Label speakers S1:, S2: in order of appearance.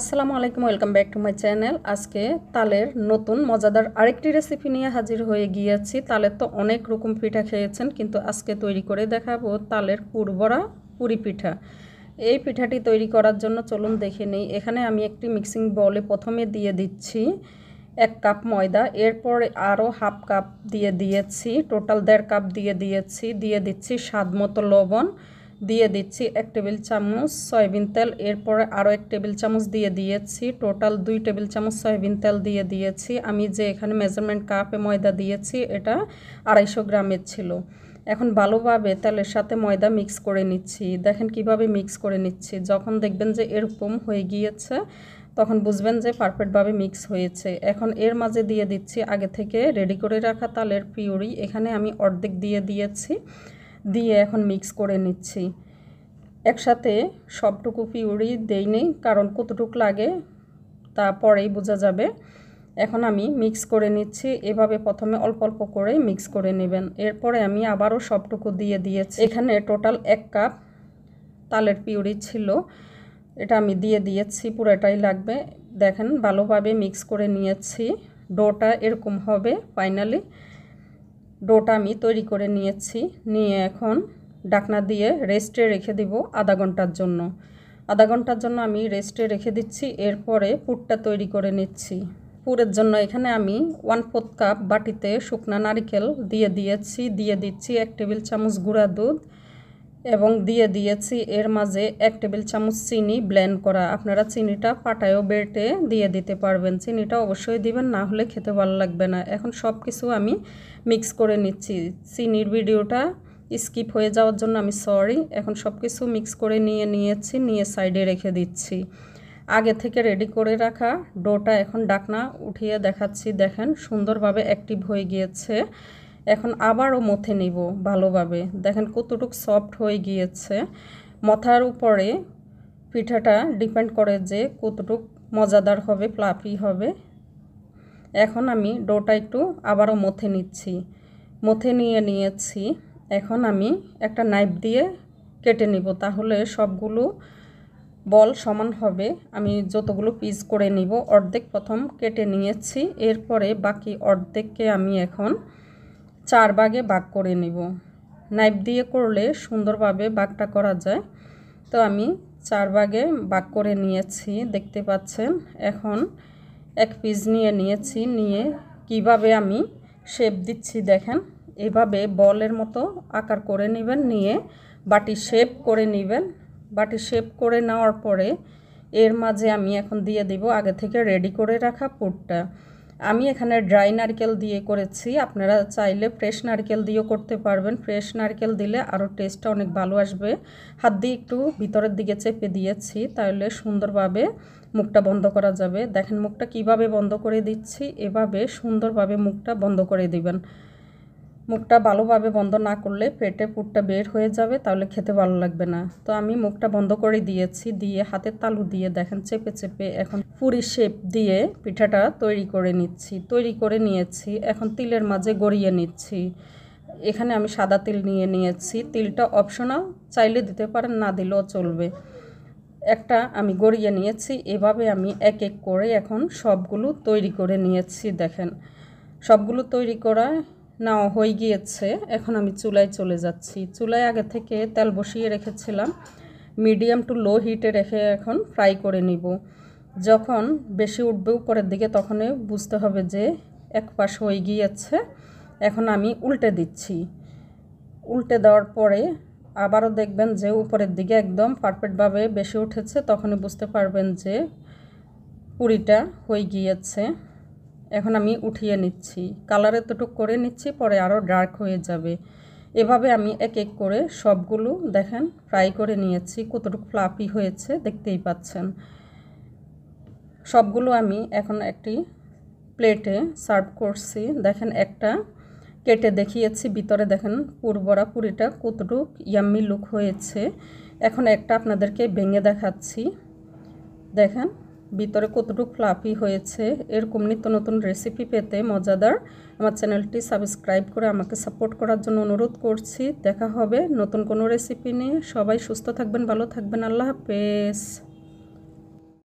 S1: আসসালামু আলাইকুম welcome back to my channel আজকে তালের নতুন মজাদার আরেকটি রেসিপি নিয়ে হাজির হয়ে গিয়েছি তালের তো অনেক রকম পিঠা খেয়েছেন কিন্তু আজকে তৈরি করে দেখাবো তালের পুরবরা পুরি পিঠা এই পিঠাটি তৈরি করার জন্য চলুন দেখে নিই এখানে আমি একটি মিক্সিং বলে প্রথমে দিয়ে দিচ্ছি এক কাপ ময়দা এরপর আরও হাফ কাপ দিয়ে দিয়েছি টোটাল দেড় কাপ দিয়ে দিয়েছি দিয়ে দিচ্ছি স্বাদ মতো লবণ দিয়ে দিচ্ছি এক টেবিল চামচ সয়াবিন তেল এরপরে আরও এক টেবিল চামচ দিয়ে দিয়েছি টোটাল দুই টেবিল চামচ সয়াবিন তেল দিয়ে দিয়েছি আমি যে এখানে মেজারমেন্ট কাপে ময়দা দিয়েছি এটা আড়াইশো গ্রামের ছিল এখন ভালোভাবে তেলের সাথে ময়দা মিক্স করে নিচ্ছি দেখেন কিভাবে মিক্স করে নিচ্ছি যখন দেখবেন যে এরকম হয়ে গিয়েছে তখন বুঝবেন যে পারফেক্টভাবে মিক্স হয়েছে এখন এর মাঝে দিয়ে দিচ্ছি আগে থেকে রেডি করে রাখা তালের পিউরি এখানে আমি অর্ধেক দিয়ে দিয়েছি দিয়ে এখন মিক্স করে নিচ্ছি একসাথে সবটুকু পিউরি দেইনি কারণ কতটুক লাগে তারপরেই বোঝা যাবে এখন আমি মিক্স করে নিচ্ছি এভাবে প্রথমে অল্প অল্প করে মিক্স করে নেবেন এরপরে আমি আবারও সবটুকু দিয়ে দিয়েছি এখানে টোটাল এক কাপ তালের পিউরি ছিল এটা আমি দিয়ে দিয়েছি পুরোটাই লাগবে দেখেন ভালোভাবে মিক্স করে নিয়েছি ডোটা এরকম হবে ফাইনালি ডোটা আমি তৈরি করে নিয়েছি নিয়ে এখন ডাকনা দিয়ে রেস্টে রেখে দিব আধা ঘন্টার জন্য আধা ঘন্টার জন্য আমি রেস্টে রেখে দিচ্ছি এরপরে পুরটা তৈরি করে নিচ্ছি পুরের জন্য এখানে আমি ওয়ান ফোর্থ কাপ বাটিতে শুকনা নারিকেল দিয়ে দিয়েছি দিয়ে দিচ্ছি এক টেবিল চামচ গুঁড়া দুধ এবং দিয়ে দিয়েছি এর মাঝে এক টেবিল চামচ চিনি ব্লেন্ড করা আপনারা চিনিটা পাটায়ও বেটে দিয়ে দিতে পারবেন চিনিটা অবশ্যই দিবেন না হলে খেতে ভালো লাগবে না এখন সব কিছু আমি মিক্স করে নিচ্ছি চিনির ভিডিওটা স্কিপ হয়ে যাওয়ার জন্য আমি সরি এখন সব কিছু মিক্স করে নিয়ে নিয়েছি নিয়ে সাইডে রেখে দিচ্ছি আগে থেকে রেডি করে রাখা ডোটা এখন ডাকনা উঠিয়ে দেখাচ্ছি দেখেন সুন্দরভাবে অ্যাক্টিভ হয়ে গিয়েছে এখন আবারও মথে নিব ভালোভাবে দেখেন কতটুক সফট হয়ে গিয়েছে মথার উপরে পিঠাটা ডিপেন্ড করে যে কতটুক মজাদার হবে প্লাফি হবে এখন আমি ডোটা একটু আবারও মথে নিচ্ছি মথে নিয়ে নিয়েছি এখন আমি একটা নাইফ দিয়ে কেটে নিব তাহলে সবগুলো বল সমান হবে আমি যতগুলো পিস করে নিব অর্ধেক প্রথম কেটে নিয়েছি এরপরে বাকি অর্ধেককে আমি এখন চার ভাগে ভাগ করে নিব নাইফ দিয়ে করলে সুন্দরভাবে ভাগটা করা যায় তো আমি চার ভাগে ভাগ করে নিয়েছি দেখতে পাচ্ছেন এখন এক পিস নিয়ে নিয়েছি নিয়ে কিভাবে আমি শেপ দিচ্ছি দেখেন এভাবে বলের মতো আকার করে নেবেন নিয়ে বাটি শেপ করে নেবেন বাটি শেপ করে নেওয়ার পরে এর মাঝে আমি এখন দিয়ে দিব আগে থেকে রেডি করে রাখা পুরটা আমি এখানে ড্রাই নারকেল দিয়ে করেছি আপনারা চাইলে ফ্রেশ নারকেল দিয়েও করতে পারবেন ফ্রেশ নারকেল দিলে আরও টেস্টটা অনেক ভালো আসবে হাত দিয়ে একটু ভিতরের দিকে চেপে দিয়েছি তাহলে সুন্দরভাবে মুখটা বন্ধ করা যাবে দেখেন মুখটা কিভাবে বন্ধ করে দিচ্ছি এভাবে সুন্দরভাবে মুখটা বন্ধ করে দিবেন মুখটা ভালোভাবে বন্ধ না করলে পেটে পুরটা বের হয়ে যাবে তাহলে খেতে ভালো লাগবে না তো আমি মুখটা বন্ধ করে দিয়েছি দিয়ে হাতের তালু দিয়ে দেখেন চেপে চেপে এখন পুরি শেপ দিয়ে পিঠাটা তৈরি করে নিচ্ছি তৈরি করে নিয়েছি এখন তিলের মাঝে গড়িয়ে নিচ্ছি এখানে আমি সাদা তিল নিয়ে নিয়েছি তিলটা অপশনাল চাইলে দিতে পারেন না দিলেও চলবে একটা আমি গড়িয়ে নিয়েছি এভাবে আমি এক এক করে এখন সবগুলো তৈরি করে নিয়েছি দেখেন সবগুলো তৈরি করা নাও হয়ে গিয়েছে এখন আমি চুলায় চলে যাচ্ছি চুলায় আগে থেকে তেল বসিয়ে রেখেছিলাম মিডিয়াম টু লো হিটে রেখে এখন ফ্রাই করে নিব যখন বেশি উঠবে উপরের দিকে তখনই বুঝতে হবে যে এক পাশ হয়ে গিয়েছে এখন আমি উল্টে দিচ্ছি উল্টে দেওয়ার পরে আবারও দেখবেন যে উপরের দিকে একদম পারফেক্টভাবে বেশি উঠেছে তখনই বুঝতে পারবেন যে পুরিটা হয়ে গিয়েছে এখন আমি উঠিয়ে নিচ্ছি কালার এতটুক করে নিচ্ছি পরে আরও ডার্ক হয়ে যাবে এভাবে আমি এক এক করে সবগুলো দেখেন ফ্রাই করে নিয়েছি কতটুকু ফ্লাফি হয়েছে দেখতেই পাচ্ছেন সবগুলো আমি এখন একটি প্লেটে সার্ভ করছি দেখেন একটা কেটে দেখিয়েছি ভিতরে দেখেন পুরবরা পুরিটা কতটুক ইয়াম্মি লুক হয়েছে এখন একটা আপনাদেরকে ভেঙে দেখাচ্ছি দেখেন ভিতরে কতটুকু ফ্লাফি হয়েছে এরকম নিত্য নতুন রেসিপি পেতে মজাদার আমার চ্যানেলটি সাবস্ক্রাইব করে আমাকে সাপোর্ট করার জন্য অনুরোধ করছি দেখা হবে নতুন কোনো রেসিপি নিয়ে সবাই সুস্থ থাকবেন ভালো থাকবেন আল্লাহ হাফেজ